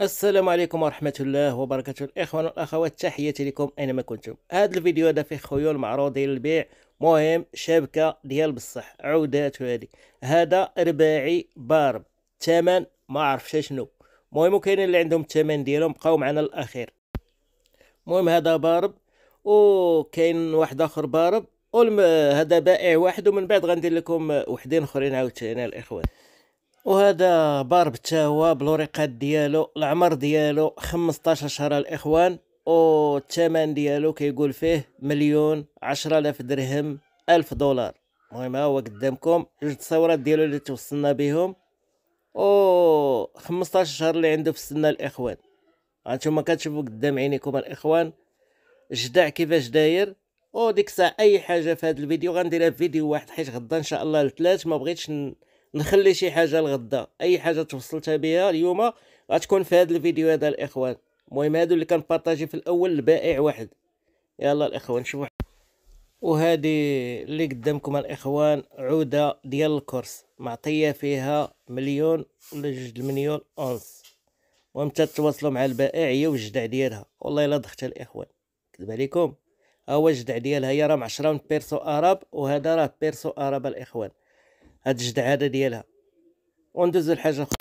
السلام عليكم ورحمة الله وبركاته الإخوان والأخوات تحياتي لكم أينما كنتم هذا الفيديو هذا فيه خيول معروضة للبيع مهم شبكة ديال بصح عودات هذه هذا رباعي بارب تمن ما عرفتش شنو مهم كاين اللي عندهم الثمن ديالهم بقاو معنا الأخير مهم هذا ضارب وكاين واحد آخر ضارب هذا بائع واحد ومن بعد غندير لكم وحدين اخرين عاوتاني الاخوان وهذا بارب تاهو بلوريقات بالوريقات ديالو العمر ديالو 15 شهر الاخوان والثمن ديالو كيقول فيه مليون 10000 درهم 1000 دولار المهم هو قدامكم جوج تصاورات ديالو اللي توصلنا بهم او 15 شهر اللي عنده في السنه الاخوان هانتوما كتشوفوا قدام عينيكم الاخوان جدع كيفاش داير وديك الساعه اي حاجه في هذا الفيديو غنديرها في فيديو واحد حيت غدا ان شاء الله الثلاث ما بغيتش ن... نخلي شي حاجه لغدا اي حاجه توصلتها بها اليوم غتكون في هذا الفيديو هذا الاخوان المهم هادو اللي كنبارطاجي في الاول البائع واحد يلا الاخوان نشوفوا وهذه اللي قدامكم الاخوان عوده ديال الكورس معطيه فيها مليون ولا جوج المليون اونص وامتى تتواصلوا مع البائع هي وجدع ديالها والله الا ضغطت الاخوان كذب عليكم ها هو الجدع ديالها هي راه معشرة من بيرسو اراب وهذا راه بيرسو اراب الاخوان هاد الجدعانه ديالها وندوز لحاجه اخرى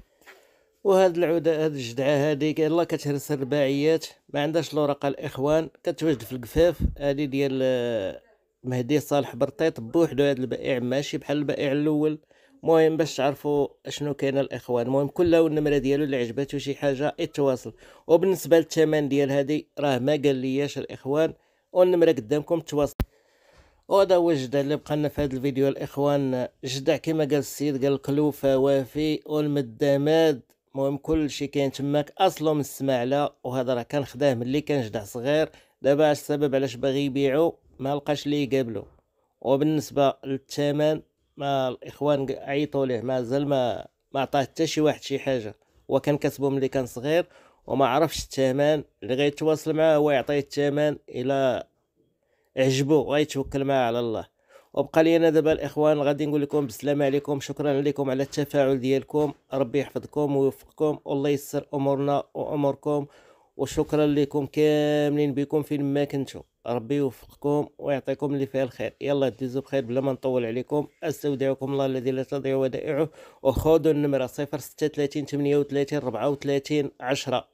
وهاد العودة هاد الجدعة هادي يلا كتهرس الرباعيات ما عندهاش الورقة الإخوان كتوجد في القفاف هادي ديال آه، مهدي صالح برطيط بوحدو هاد البائع ماشي بحال البائع الأول مهم باش تعرفوا اشنو كاين الإخوان المهم كل لون النمرة ديالو اللي عجباتو شي حاجة يتواصل وبالنسبة للثمن ديال هادي راه ما قال الإخوان والنمرة قدامكم تواصل وهذا هو الجدع اللي بقى لنا في هذا الفيديو الاخوان جدع كما قال السيد قال كلوفة وافي مهم كل كلشي كاين تماك اصله من السماعله وهذا راه كان خداه ملي كان جدع صغير دابا السبب علاش باغي يبيعو ما لقاش ليه يقابلو وبالنسبه للثمن ما الاخوان عيطوا ليه مازال ما ما عطاه حتى شي واحد شي حاجه وكان كسبو ملي كان صغير وما عرفش الثمن اللي غيتواصل معاه هو يعطيه الثمن الى عجبو وغيتوكل معاه على الله وبقى لي انا دابا الاخوان غادي نقول لكم بالسلام عليكم شكرا لكم على التفاعل ديالكم ربي يحفظكم ويوفقكم والله ييسر امورنا واموركم وشكرا لكم كاملين بكم فين ما كنتو ربي يوفقكم ويعطيكم اللي فيها الخير يلا دوزو بخير بلا ما نطول عليكم استودعكم الله الذي لا تضيع ودائعه وخذوا النمره 036 38 34 10